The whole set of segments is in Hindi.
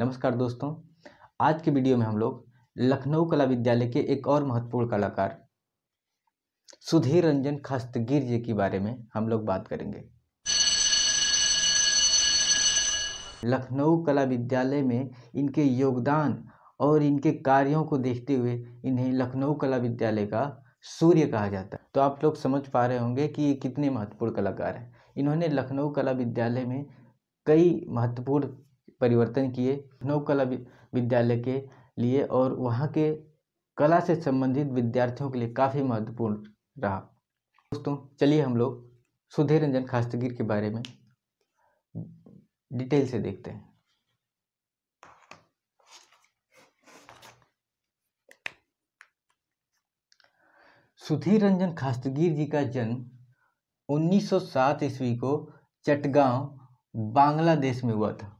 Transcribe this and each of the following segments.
नमस्कार दोस्तों आज के वीडियो में हम लोग लखनऊ कला विद्यालय के एक और महत्वपूर्ण कलाकार सुधीर रंजन खस्तगीर जी के बारे में हम लोग बात करेंगे लखनऊ कला विद्यालय में इनके योगदान और इनके कार्यों को देखते हुए इन्हें लखनऊ कला विद्यालय का सूर्य कहा जाता है तो आप लोग समझ पा रहे होंगे कि ये कितने महत्वपूर्ण कलाकार हैं इन्होंने लखनऊ कला विद्यालय में कई महत्वपूर्ण परिवर्तन किए नौ कला विद्यालय के लिए और वहाँ के कला से संबंधित विद्यार्थियों के लिए काफ़ी महत्वपूर्ण रहा दोस्तों चलिए हम लोग सुधीर रंजन खास्तगीर के बारे में डिटेल से देखते हैं सुधीर रंजन खास्तगीर जी का जन्म 1907 ईस्वी को चटगांव बांग्लादेश में हुआ था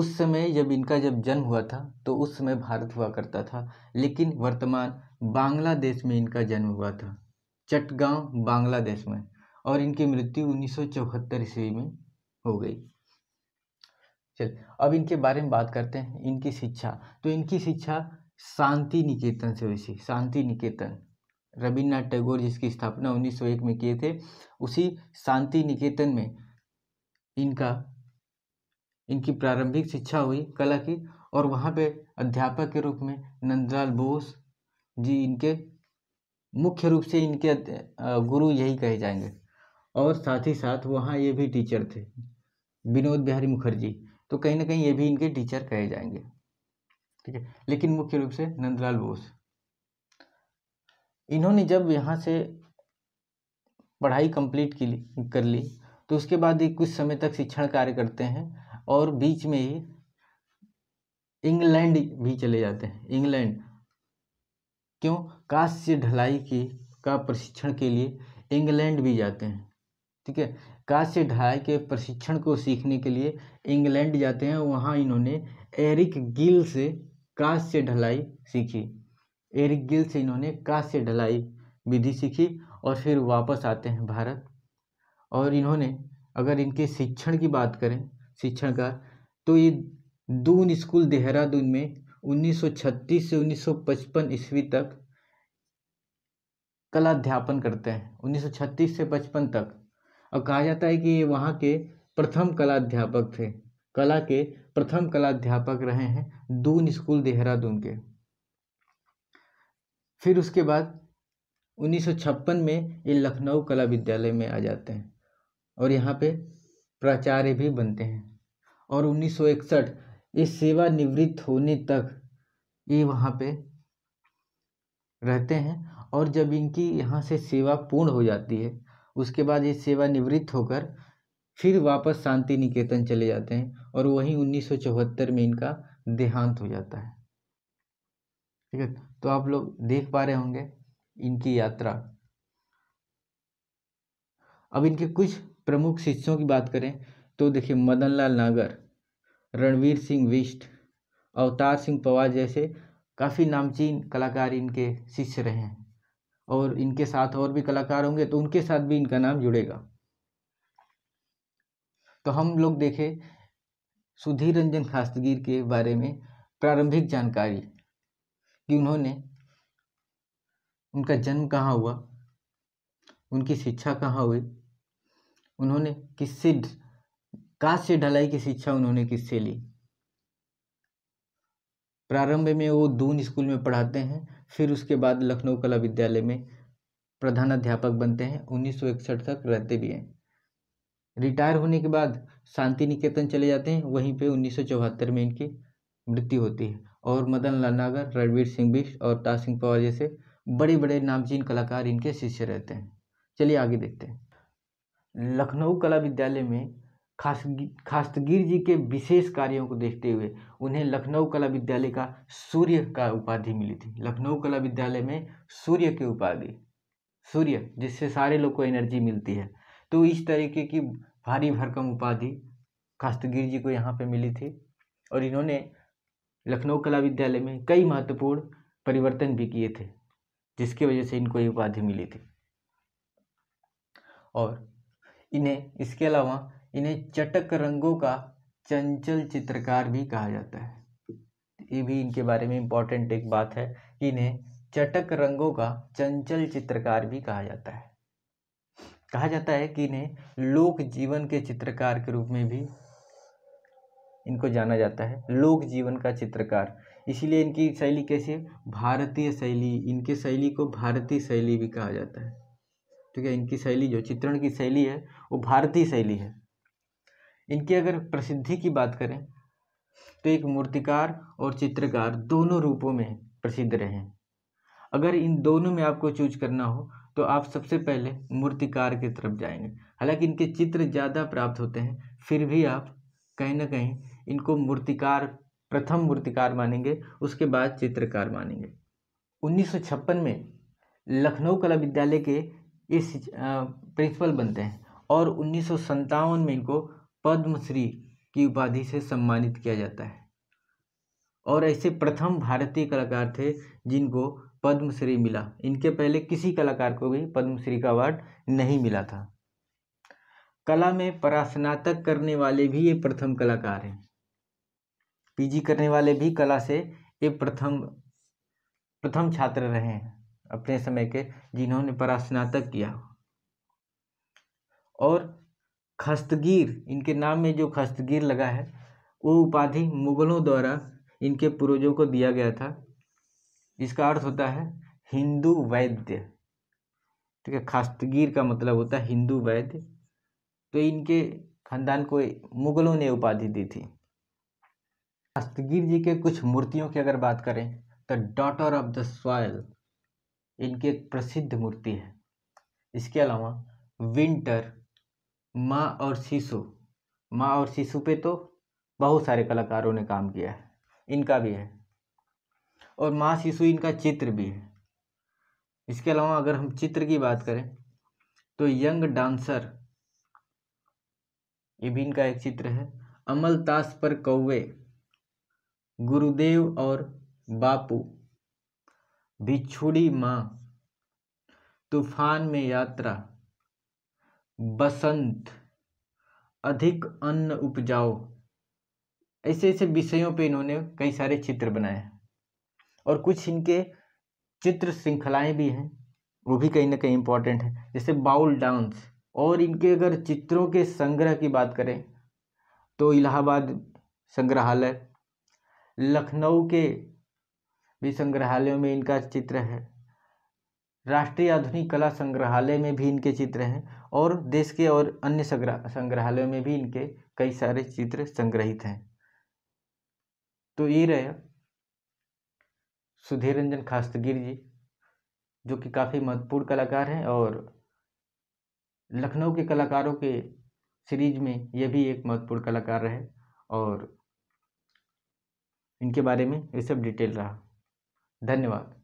उस समय जब इनका जब जन्म हुआ था तो उस समय भारत हुआ करता था लेकिन वर्तमान बांग्लादेश में इनका जन्म हुआ था चटगांव बांग्लादेश में और इनकी मृत्यु उन्नीस ईस्वी में हो गई चल अब इनके बारे में बात करते हैं इनकी शिक्षा तो इनकी शिक्षा शांति निकेतन से हुई थी शांति निकेतन रविन्द्रनाथ टैगोर जिसकी स्थापना 1901 में किए थे उसी शांति निकेतन में इनका इनकी प्रारंभिक शिक्षा हुई कला की और वहाँ पे अध्यापक के रूप में नंदलाल बोस जी इनके मुख्य रूप से इनके गुरु यही कहे जाएंगे और साथ ही साथ वहाँ ये भी टीचर थे विनोद बिहारी मुखर्जी तो कहीं ना कहीं ये भी इनके टीचर कहे जाएंगे ठीक है लेकिन मुख्य रूप से नंदलाल बोस इन्होंने जब यहाँ से पढ़ाई कंप्लीट की कर ली तो उसके बाद ये कुछ समय तक शिक्षण कार्य करते हैं और बीच में ही इंग्लैंड भी चले जाते हैं इंग्लैंड क्यों कांस्य ढलाई की का प्रशिक्षण के लिए इंग्लैंड भी जाते हैं ठीक है कांस्य ढलाई के प्रशिक्षण को सीखने के लिए इंग्लैंड जाते हैं वहाँ इन्होंने एरिक गिल से कांस्य ढलाई सीखी एरिक गिल से इन्होंने कांस्य ढलाई विधि सीखी और फिर वापस आते हैं भारत और इन्होंने अगर इनके शिक्षण की बात करें शिक्षण का तो ये दून स्कूल देहरादून में 1936 से 1955 ईस्वी तक कला अध्यापन करते हैं 1936 से 55 तक और कहा जाता है कि ये वहाँ के प्रथम कला अध्यापक थे कला के प्रथम कला अध्यापक रहे हैं दून स्कूल देहरादून के फिर उसके बाद 1956 में ये लखनऊ कला विद्यालय में आ जाते हैं और यहाँ पे प्राचार्य भी बनते हैं और 1961 इस सेवा निवृत्त होने तक ये वहाँ पे रहते हैं और जब इनकी यहाँ से सेवा पूर्ण हो जाती है उसके बाद ये सेवा निवृत्त होकर फिर वापस शांति निकेतन चले जाते हैं और वहीं 1974 में इनका देहांत हो जाता है ठीक है तो आप लोग देख पा रहे होंगे इनकी यात्रा अब इनके कुछ प्रमुख शिष्यों की बात करें तो देखिए मदन लाल नागर रणवीर सिंह विष्ट अवतार सिंह पवार जैसे काफ़ी नामचीन कलाकार इनके शिष्य रहे हैं और इनके साथ और भी कलाकार होंगे तो उनके साथ भी इनका नाम जुड़ेगा तो हम लोग देखें सुधीर रंजन खास्तगीर के बारे में प्रारंभिक जानकारी कि उन्होंने उनका जन्म कहाँ हुआ उनकी शिक्षा कहाँ हुई उन्होंने किससे से ढलाई की शिक्षा उन्होंने किससे ली प्रारंभ में वो दून स्कूल में पढ़ाते हैं फिर उसके बाद लखनऊ कला विद्यालय में प्रधान अध्यापक बनते हैं उन्नीस तक रहते भी हैं रिटायर होने के बाद शांति निकेतन चले जाते हैं वहीं पे उन्नीस में इनकी मृत्यु होती है और मदन लाल नागर रणवीर सिंह बिष्ट और तार सिंह पवार जैसे बड़े बड़े नामचीन कलाकार इनके शिष्य रहते हैं चलिए आगे देखते हैं लखनऊ कला विद्यालय में खासगी खास्तगीर जी के विशेष कार्यों को देखते हुए उन्हें लखनऊ कला विद्यालय का सूर्य का उपाधि मिली थी लखनऊ कला विद्यालय में सूर्य की उपाधि सूर्य जिससे सारे लोग को एनर्जी मिलती है तो इस तरीके की भारी भरकम उपाधि खास्तगीर जी को यहाँ पे मिली थी और इन्होंने लखनऊ कला विद्यालय में कई महत्वपूर्ण परिवर्तन भी किए थे जिसकी वजह से इनको ये उपाधि मिली थी और इन्हें इसके अलावा इन्हें चटक रंगों का चंचल चित्रकार भी कहा जाता है ये भी इनके बारे में इम्पोर्टेंट एक बात है कि इन्हें चटक रंगों का चंचल चित्रकार भी कहा जाता है कहा जाता है कि इन्हें लोक जीवन के चित्रकार के रूप में भी इनको जाना जाता है लोक जीवन का चित्रकार इसीलिए इनकी शैली कैसी है भारतीय शैली इनके शैली को भारतीय शैली भी कहा जाता है ठीक है इनकी शैली जो चित्रण की शैली है वो भारतीय शैली है इनकी अगर प्रसिद्धि की बात करें तो एक मूर्तिकार और चित्रकार दोनों रूपों में प्रसिद्ध रहे हैं अगर इन दोनों में आपको चूज करना हो तो आप सबसे पहले मूर्तिकार की तरफ जाएंगे हालांकि इनके चित्र ज़्यादा प्राप्त होते हैं फिर भी आप कहीं ना कहीं इनको मूर्तिकार प्रथम मूर्तिकार मानेंगे उसके बाद चित्रकार मानेंगे 1956 में लखनऊ कला विद्यालय के ये प्रिंसिपल बनते हैं और उन्नीस में इनको पद्मश्री की उपाधि से सम्मानित किया जाता है और ऐसे प्रथम भारतीय कलाकार थे जिनको पद्मश्री मिला इनके पहले किसी कलाकार को भी पद्मश्री का अवार्ड नहीं मिला था कला में परास्नातक करने वाले भी ये प्रथम कलाकार हैं पीजी करने वाले भी कला से ये प्रथम प्रथम छात्र रहे हैं अपने समय के जिन्होंने परास्नातक किया और खस्तगीर इनके नाम में जो खस्तगीर लगा है वो उपाधि मुगलों द्वारा इनके पूर्वजों को दिया गया था इसका अर्थ होता है हिंदू वैद्य ठीक है खास्तगीर का मतलब होता है हिंदू वैद्य तो इनके खानदान को मुगलों ने उपाधि दी थी खस्तगीर जी के कुछ मूर्तियों की अगर बात करें the daughter of the soil इनकी एक प्रसिद्ध मूर्ति है इसके अलावा विंटर माँ और शिशु माँ और शिशु पे तो बहुत सारे कलाकारों ने काम किया है इनका भी है और माँ शिशु इनका चित्र भी है इसके अलावा अगर हम चित्र की बात करें तो यंग डांसर ये भी इनका एक चित्र है अमल ताश पर कौवे गुरुदेव और बापू बिछुड़ी माँ तूफान में यात्रा बसंत अधिक अन्न उपजाओ ऐसे ऐसे विषयों पे इन्होंने कई सारे चित्र बनाए हैं और कुछ इनके चित्र श्रृंखलाएं भी हैं वो भी कहीं ना कहीं इम्पोर्टेंट है जैसे बाउल डांस और इनके अगर चित्रों के संग्रह की बात करें तो इलाहाबाद संग्रहालय लखनऊ के भी संग्रहालयों में इनका चित्र है राष्ट्रीय आधुनिक कला संग्रहालय में भी इनके चित्र हैं और देश के और अन्य संग्रहालयों में भी इनके कई सारे चित्र संग्रहित हैं तो ये रहे सुधीर रंजन खास्तगिर जी जो कि काफ़ी महत्वपूर्ण कलाकार हैं और लखनऊ के कलाकारों के सीरीज में ये भी एक महत्वपूर्ण कलाकार रहे और इनके बारे में ये सब डिटेल रहा धन्यवाद